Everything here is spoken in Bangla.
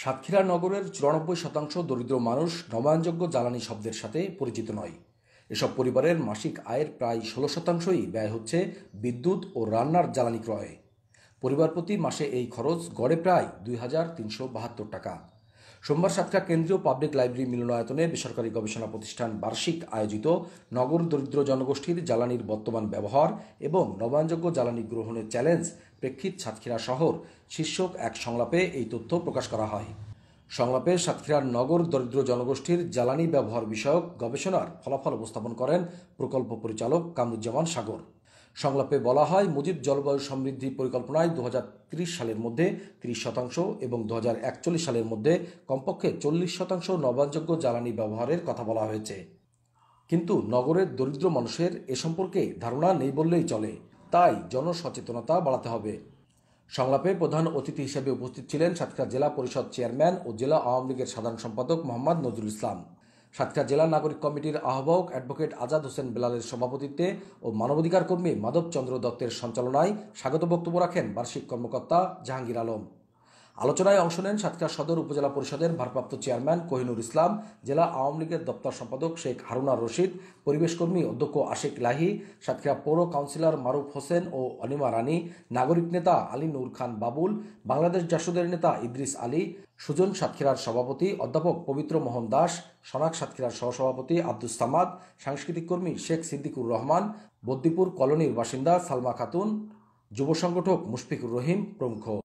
সাতক্ষীরা নগরের চুরানব্বই শতাংশ দরিদ্র মানুষ নবায়নযোগ্য জ্বালানি শব্দের সাথে পরিচিত নয় এসব পরিবারের মাসিক আয়ের প্রায় ষোলো শতাংশই ব্যয় হচ্ছে বিদ্যুৎ ও রান্নার জ্বালানি ক্রয়ে পরিবার প্রতি মাসে এই খরচ গড়ে প্রায় দুই হাজার তিনশো বাহাত্তর টাকা সোমবার সাতটা কেন্দ্রীয় পাবলিক লাইব্রেরি মিলনায়তনে বেসরকারি গবেষণা প্রতিষ্ঠান বার্ষিক আয়োজিত নগর দরিদ্র জনগোষ্ঠীর জ্বালানির বর্তমান ব্যবহার এবং নবায়নযোগ্য জ্বালানি গ্রহণের চ্যালেঞ্জ প্রেক্ষিত সাতক্ষীরা শহর শীর্ষক এক সংলাপে এই তথ্য প্রকাশ করা হয় সংলাপে সাতক্ষীরার নগর দরিদ্র জনগোষ্ঠীর জ্বালানি ব্যবহার বিষয়ক গবেষণার ফলাফল উপস্থাপন করেন প্রকল্প পরিচালক কামরুজ্জামান সাগর সংলাপে বলা হয় মুজিব জলবায়ু সমৃদ্ধি পরিকল্পনায় দু সালের মধ্যে ত্রিশ শতাংশ এবং দু সালের মধ্যে কমপক্ষে চল্লিশ শতাংশ নবায়নযোগ্য জ্বালানি ব্যবহারের কথা বলা হয়েছে কিন্তু নগরের দরিদ্র মানুষের এ সম্পর্কে ধারণা নেই বললেই চলে তাই জনসচেতনতা বাড়াতে হবে সংলাপে প্রধান অতিথি হিসেবে উপস্থিত ছিলেন সাতক্ষীরা জেলা পরিষদ চেয়ারম্যান ও জেলা আওয়ামী লীগের সাধারণ সম্পাদক মোহাম্মদ নজরুল ইসলাম সাতক্ষীরা জেলা নাগরিক কমিটির আহ্বায়ক অ্যাডভোকেট আজাদ হোসেন বেলালের সভাপতিত্বে ও মানবাধিকার কর্মী মাধব চন্দ্র দত্তের সঞ্চালনায় স্বাগত বক্তব্য রাখেন বার্ষিক কর্মকর্তা জাহাঙ্গীর আলম আলোচনায় অংশ নেন সাতক্ষীরা সদর উপজেলা পরিষদের ভারপ্রাপ্ত চেয়ারম্যান কোহিনুর ইসলাম জেলা আওয়ামী লীগের দপ্তর সম্পাদক শেখ হারুনা রশিদ পরিবেশ কর্মী অধ্যক্ষ আশিক লাহি সাতক্ষীরা পৌর কাউন্সিলর মারুফ হোসেন ও অনিমা রানী নাগরিক নেতা আলী নূর খান বাবুল বাংলাদেশ জাসুদের নেতা ইদ্রিস আলী সুজন সাতক্ষীরার সভাপতি অধ্যাপক পবিত্র মোহন দাস সনাক সাতক্ষীরার সহসভাপতি আব্দুস সামাদ সাংস্কৃতিক কর্মী শেখ সিদ্দিকুর রহমান বদ্দিপুর কলোনির বাসিন্দা সালমা খাতুন যুব সংগঠক মুশফিকুর রহিম প্রমুখ